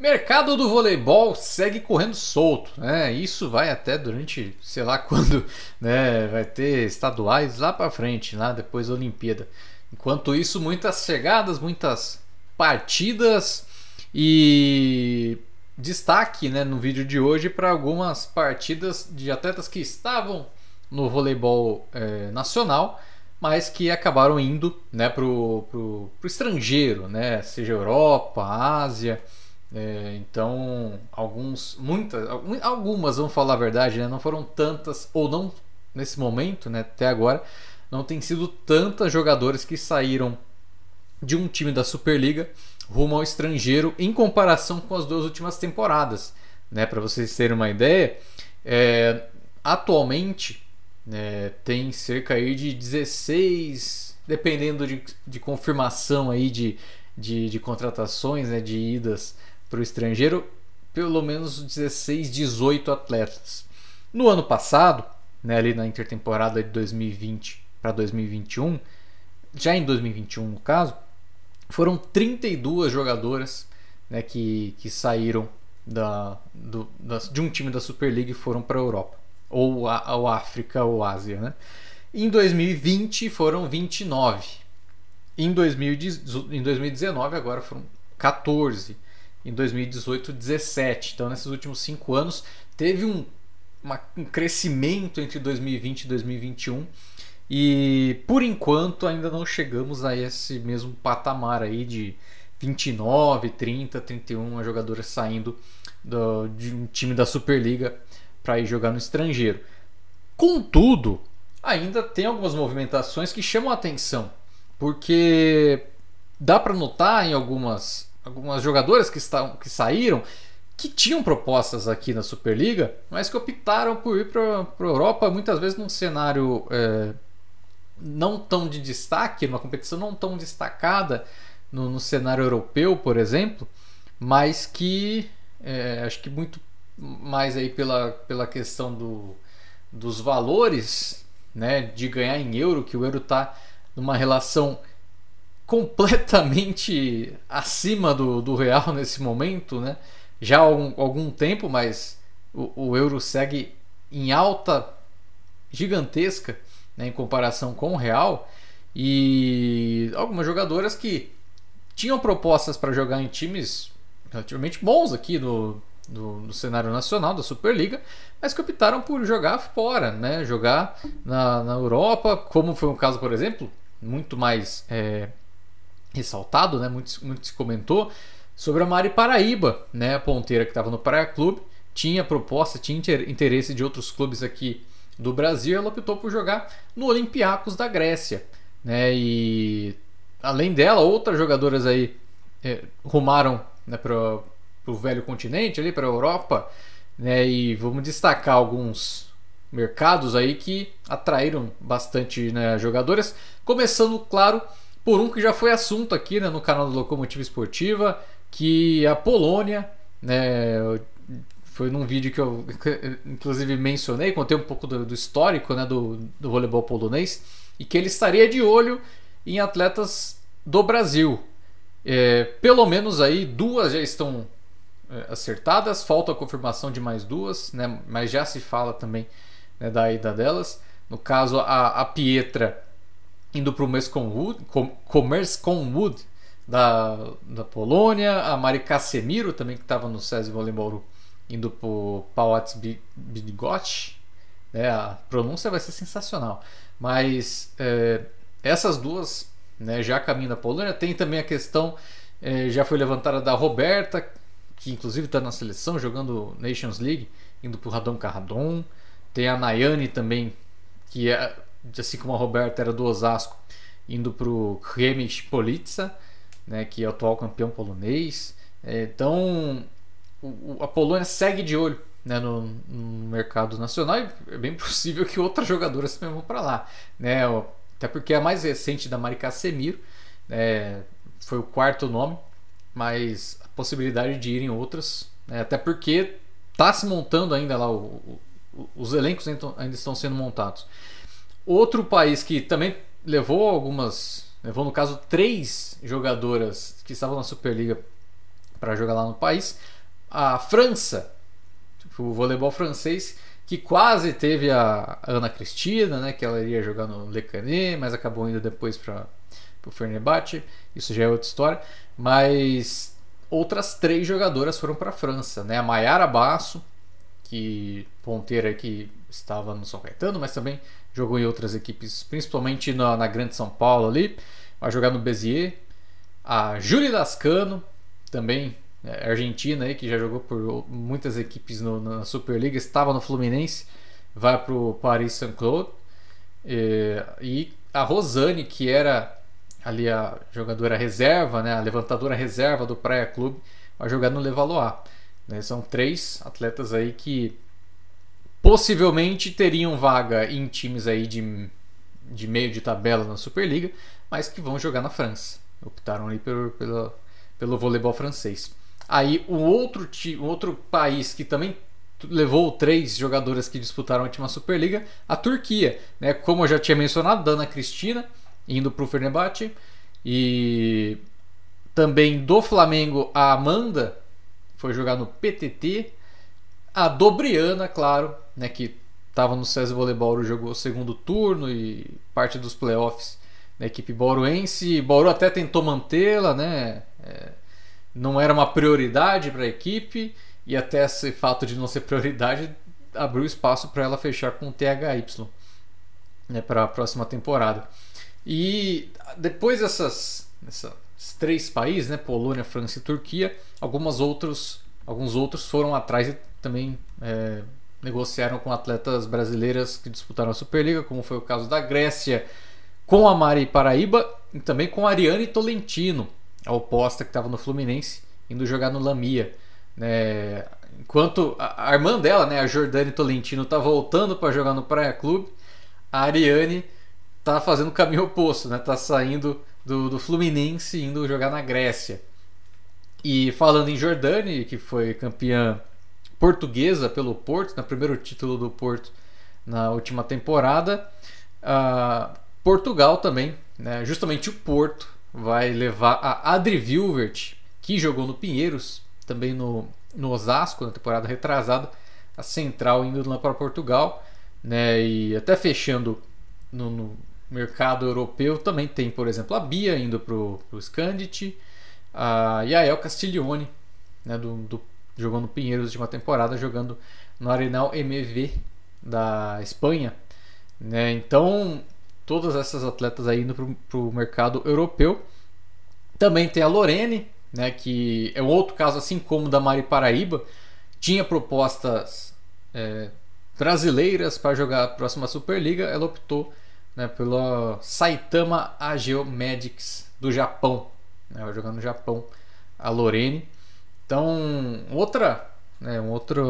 Mercado do voleibol segue correndo solto, né? Isso vai até durante, sei lá quando, né? Vai ter estaduais lá para frente, lá depois da Olimpíada. Enquanto isso, muitas chegadas, muitas partidas e destaque, né, no vídeo de hoje para algumas partidas de atletas que estavam no voleibol é, nacional, mas que acabaram indo, né, pro, pro, pro estrangeiro, né? Seja Europa, Ásia é, então, alguns, muitas, algumas, vamos falar a verdade, né? não foram tantas, ou não nesse momento, né? até agora, não tem sido tantas jogadores que saíram de um time da Superliga rumo ao estrangeiro em comparação com as duas últimas temporadas. Né? Para vocês terem uma ideia, é, atualmente é, tem cerca aí de 16, dependendo de, de confirmação aí de, de, de contratações, né, de idas para o estrangeiro pelo menos 16, 18 atletas. No ano passado, né, ali na intertemporada de 2020 para 2021, já em 2021 no caso, foram 32 jogadoras né, que, que saíram da, do, da, de um time da Super League e foram para a Europa, ou a, ou África ou Ásia. Né? Em 2020 foram 29. em 2019 agora foram 14 em 2018 17. Então, nesses últimos cinco anos, teve um, uma, um crescimento entre 2020 e 2021. E por enquanto ainda não chegamos a esse mesmo patamar aí de 29, 30, 31 jogadores saindo do, de um time da Superliga para ir jogar no estrangeiro. Contudo, ainda tem algumas movimentações que chamam a atenção, porque dá para notar em algumas algumas jogadoras que, estavam, que saíram que tinham propostas aqui na Superliga, mas que optaram por ir para a Europa, muitas vezes num cenário é, não tão de destaque, numa competição não tão destacada no, no cenário europeu, por exemplo, mas que é, acho que muito mais aí pela, pela questão do, dos valores né, de ganhar em euro, que o euro está numa relação completamente acima do, do real nesse momento, né? Já há algum, algum tempo, mas o, o, euro segue em alta gigantesca né, em comparação com o real. E algumas jogadoras que tinham propostas para jogar em times relativamente bons aqui no, no cenário nacional da Superliga, mas que optaram por jogar fora, né? jogar na, na Europa, como foi um caso, por exemplo, muito mais é, ressaltado, né? Muito, muito se comentou sobre a Mari Paraíba, né? A ponteira que estava no Praia Clube, tinha proposta, tinha interesse de outros clubes aqui do Brasil, ela optou por jogar no Olympiacos da Grécia, né? E além dela, outras jogadoras aí é, rumaram né, para o velho continente ali, para a Europa, né? E vamos destacar alguns mercados aí que atraíram bastante né, jogadoras, começando claro por um que já foi assunto aqui né, no canal do Locomotiva Esportiva, que a Polônia, né, foi num vídeo que eu inclusive mencionei, contei um pouco do, do histórico né, do, do voleibol polonês, e que ele estaria de olho em atletas do Brasil. É, pelo menos aí duas já estão é, acertadas, falta a confirmação de mais duas, né, mas já se fala também né, da ida delas. No caso, a, a Pietra indo para o Commerce com Wood da, da Polônia, a Mari Casemiro também que estava no César Vôlei indo para o Pawats Bidgoch né? a pronúncia vai ser sensacional mas é, essas duas né, já caminham da Polônia tem também a questão é, já foi levantada da Roberta que inclusive está na seleção jogando Nations League indo para o Radon Carradon tem a Nayane também que é, assim como a Roberta era do Osasco, indo para o Kremis Polica, né, que é o atual campeão polonês. É, então, a Polônia segue de olho né, no, no, mercado nacional e é bem possível que outras jogadoras também vão para lá. Né? Até porque a mais recente da Mari Semir, né, foi o quarto nome, mas a possibilidade de irem outras, né, até porque está se montando ainda lá, o, o, os elencos ainda estão sendo montados. Outro país que também levou algumas, levou no caso três jogadoras que estavam na Superliga para jogar lá no país, a França, tipo, o voleibol francês, que quase teve a Ana Cristina, né, que ela iria jogar no Le Canet, mas acabou indo depois para o Fenerbahçe, isso já é outra história, mas outras três jogadoras foram para a França, né, a Mayara Basso, que Ponteira que estava no São Caetano, mas também jogou em outras equipes, principalmente na, na Grande São Paulo ali, vai jogar no Bezier, a Júlia Lascano, também é, argentina aí, que já jogou por muitas equipes no, na Superliga, estava no Fluminense, vai para o Paris Saint-Claude, e, é, e a Rosane, que era ali a jogadora reserva, né, a levantadora reserva do Praia Clube, vai jogar no Levallois. Né? São três atletas aí que possivelmente teriam vaga em times aí de, de meio de tabela na Superliga, mas que vão jogar na França. Optaram ali pelo, pelo, pelo voleibol francês. Aí o um outro, um outro país que também levou três jogadoras que disputaram a última Superliga, a Turquia, né? Como eu já tinha mencionado, Dana Cristina indo para o Fenerbahçe e também do Flamengo a Amanda foi jogar no PTT. A Dobriana, claro, né, que estava no César Voleibol, jogou o segundo turno e parte dos playoffs da equipe boruense. Bauru até tentou mantê-la, né? É, não era uma prioridade para a equipe e até esse fato de não ser prioridade abriu espaço para ela fechar com o THY né, para a próxima temporada. E depois dessas, dessa três países, né? Polônia, França e Turquia. Algumas outros, alguns outros foram atrás e também é, negociaram com atletas brasileiras que disputaram a Superliga, como foi o caso da Grécia com a Mari Paraíba e também com a Ariane Tolentino, a oposta que estava no Fluminense, indo jogar no Lamia. Né? enquanto a, irmã dela, né, a Jordane Tolentino, está voltando para jogar no Praia Clube, a Ariane está fazendo o caminho oposto, né? Tá saindo do, do Fluminense indo jogar na Grécia. E falando em Jordani, que foi campeã portuguesa pelo Porto, no né, primeiro título do Porto na última temporada, uh, Portugal também, né? justamente o Porto, vai levar a Adri Vilvert, que jogou no Pinheiros, também no, no Osasco, na temporada retrasada, a central indo lá para Portugal, né? e até fechando no, no mercado europeu também tem, por exemplo, a Bia indo para o Scandit a Yael Castiglione, né, do, do, jogando Pinheiros de uma temporada, jogando no Arenal MV da Espanha. Né? Então, todas essas atletas aí indo para o mercado europeu. Também tem a Lorene, né, que é um outro caso, assim como da Mari Paraíba, tinha propostas é, brasileiras para jogar a próxima Superliga, ela optou né, Saitama Ageo Medics do Japão. Né, no Japão a Lorene. Então, outra, né, uma outra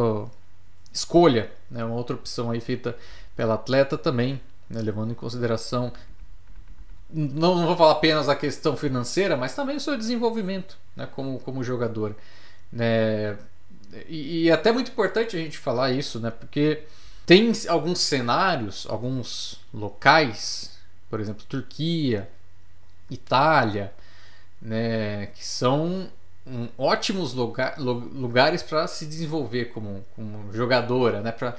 escolha, né, uma outra opção aí feita pela atleta também, né, levando em consideração não, não, vou falar apenas a questão financeira, mas também o seu desenvolvimento né, como, como jogador. Né? E, e é até muito importante a gente falar isso, né? porque tem alguns cenários, alguns locais, por exemplo, Turquia, Itália, né, que são um, ótimos lugares para se desenvolver como, como jogadora, né, para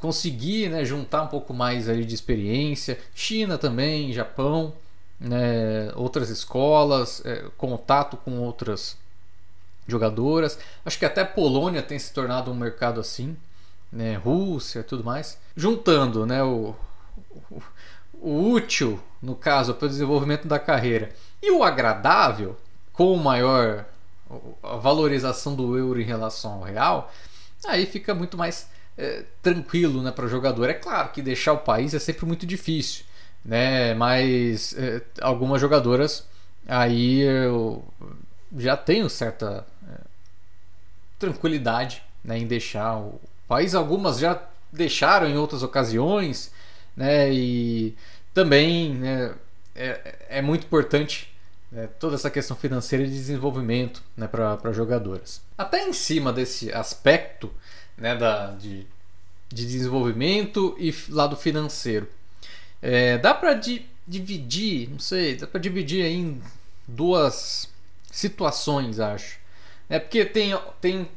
conseguir né, juntar um pouco mais ali de experiência. China também, Japão, né, outras escolas, é, contato com outras jogadoras. Acho que até Polônia tem se tornado um mercado assim né, Rússia tudo mais, juntando né, o, o, o útil, no caso, para o desenvolvimento da carreira, e o agradável, com maior a valorização do euro em relação ao real, aí fica muito mais é, tranquilo né, para o jogador. É claro que deixar o país é sempre muito difícil, né, mas é, algumas jogadoras aí eu já tenho certa é, tranquilidade né, em deixar o, país, algumas já deixaram em outras ocasiões, né? E também né, é, é muito importante né, toda essa questão financeira e de desenvolvimento né, para jogadoras. Até em cima desse aspecto né, da, de, de desenvolvimento e lado financeiro, é, dá para di dividir, não sei, dá para dividir em duas situações, acho. É porque tem, tem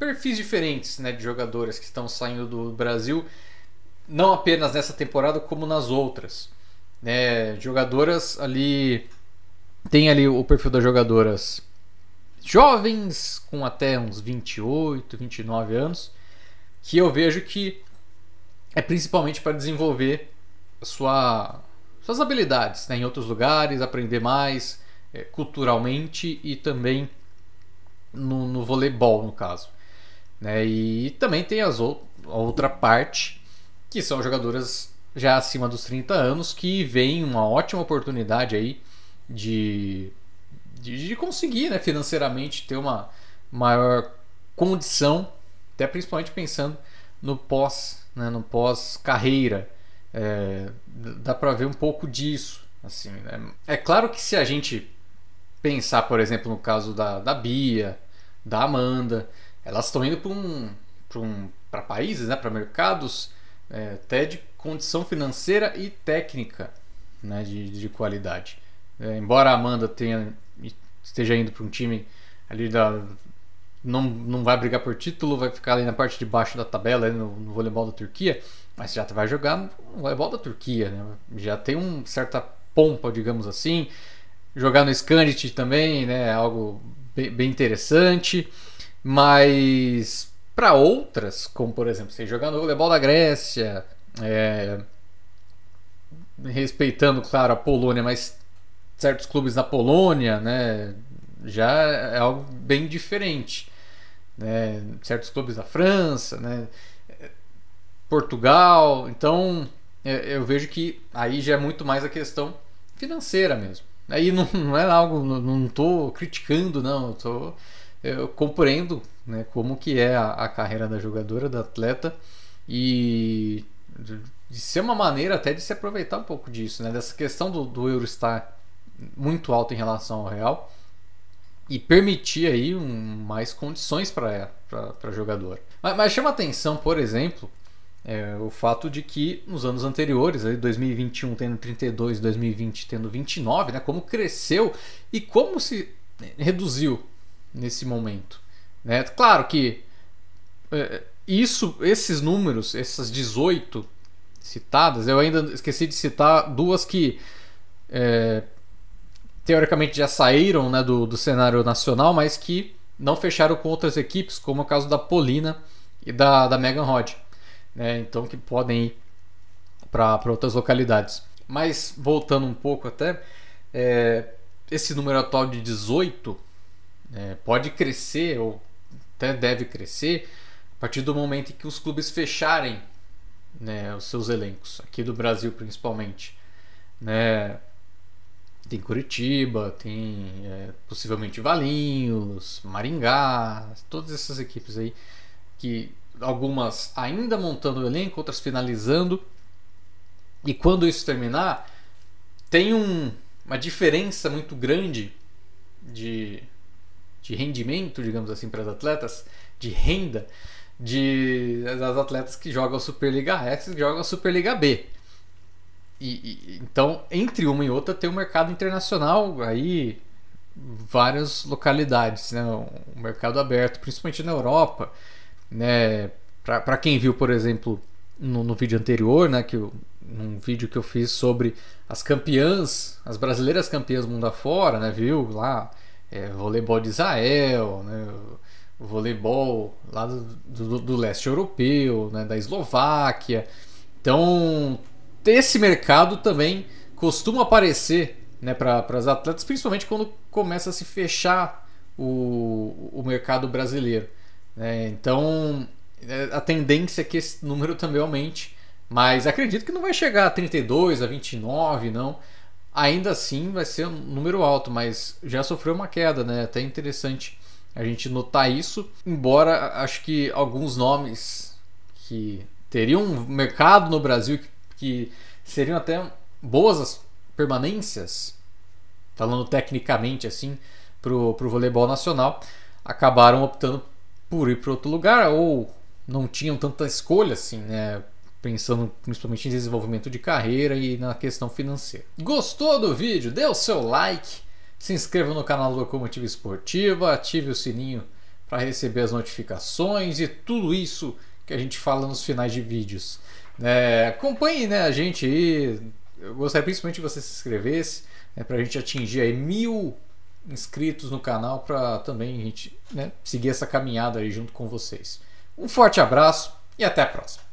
perfis diferentes né, de jogadoras que estão saindo do Brasil, não apenas nessa temporada, como nas outras. Né? Jogadoras ali. Tem ali o perfil das jogadoras jovens, com até uns 28, 29 anos, que eu vejo que é principalmente para desenvolver sua, suas habilidades né? em outros lugares, aprender mais é, culturalmente e também no, no voleibol, no caso. Né? E também tem as ou outra parte, que são jogadoras já acima dos 30 anos, que vem uma ótima oportunidade aí de, de, de conseguir né, financeiramente ter uma maior condição, até principalmente pensando no pós, né, no pós carreira, é, dá para ver um pouco disso, assim. Né? É claro que se a gente pensar, por exemplo, no caso da, da Bia, da Amanda, elas estão indo para um, um, países, né, para mercados, é, até de condição financeira e técnica né, de, de qualidade. É, embora a Amanda tenha, esteja indo para um time ali da. Não, não vai brigar por título, vai ficar ali na parte de baixo da tabela, no, no voleibol da Turquia, mas já vai jogar no voleibol da Turquia, né? já tem uma certa pompa, digamos assim. Jogar no Scandit também, né? É algo bem, bem interessante. Mas para outras, como por exemplo, você jogando o voleibol da Grécia, é, respeitando, claro, a Polônia, mas certos clubes na Polônia, né, já é algo bem diferente. Né? Certos clubes da França, né, Portugal, então é, eu vejo que aí já é muito mais a questão financeira mesmo. Aí não, não é algo, não, estou criticando, não, estou eu compreendo né, como que é a, a carreira da jogadora, da atleta e de ser uma maneira até de se aproveitar um pouco disso, né? Dessa questão do, do euro estar muito alto em relação ao real e permitir aí um, mais condições para a jogadora. Mas, mas, chama atenção, por exemplo, é, o fato de que nos anos anteriores, aí 2021 tendo 32, 2020 tendo 29, né? Como cresceu e como se né, reduziu nesse momento. Né? Claro que é, isso, esses números, essas 18 citadas, eu ainda esqueci de citar duas que é, teoricamente já saíram né, do, do cenário nacional, mas que não fecharam com outras equipes, como é o caso da Polina e da, da Megan Rod. Né? Então que podem ir para outras localidades. Mas voltando um pouco até, é, esse número atual de 18 é, pode crescer ou até deve crescer a partir do momento em que os clubes fecharem né, os seus elencos, aqui do Brasil principalmente. Né? Tem Curitiba, tem é, possivelmente Valinhos, Maringá, todas essas equipes aí que algumas ainda montando o elenco, outras finalizando. E quando isso terminar, tem um, uma diferença muito grande de de rendimento, digamos assim, para as atletas, de renda de, das atletas que jogam a Superliga X e jogam a Superliga B. E, e, então, entre uma e outra, tem o um mercado internacional aí várias localidades, né? um mercado aberto, principalmente na Europa. Né? Para quem viu, por exemplo, no, no vídeo anterior, né? que eu, um vídeo que eu fiz sobre as campeãs, as brasileiras campeãs mundo afora, né? viu lá é, voleibol de Israel, né? voleibol lá do, do, do leste europeu, né? da Eslováquia. Então, esse mercado também costuma aparecer né, para as atletas, principalmente quando começa a se fechar o, o mercado brasileiro. Né? Então, é, a tendência é que esse número também aumente, mas acredito que não vai chegar a 32, a 29, não ainda assim vai ser um número alto, mas já sofreu uma queda, né? Até interessante a gente notar isso. Embora acho que alguns nomes que teriam um mercado no Brasil que, que seriam até boas permanências, falando tecnicamente assim, para o voleibol nacional, acabaram optando por ir para outro lugar ou não tinham tanta escolha assim, né? pensando principalmente em desenvolvimento de carreira e na questão financeira. Gostou do vídeo? Dê o seu like, se inscreva no canal do Locomotiva Esportiva, ative o sininho para receber as notificações e tudo isso que a gente fala nos finais de vídeos. É, acompanhe né, a gente aí, eu gostaria principalmente que você se inscrevesse né, para a gente atingir aí mil inscritos no canal para também a gente né, seguir essa caminhada aí junto com vocês. Um forte abraço e até a próxima!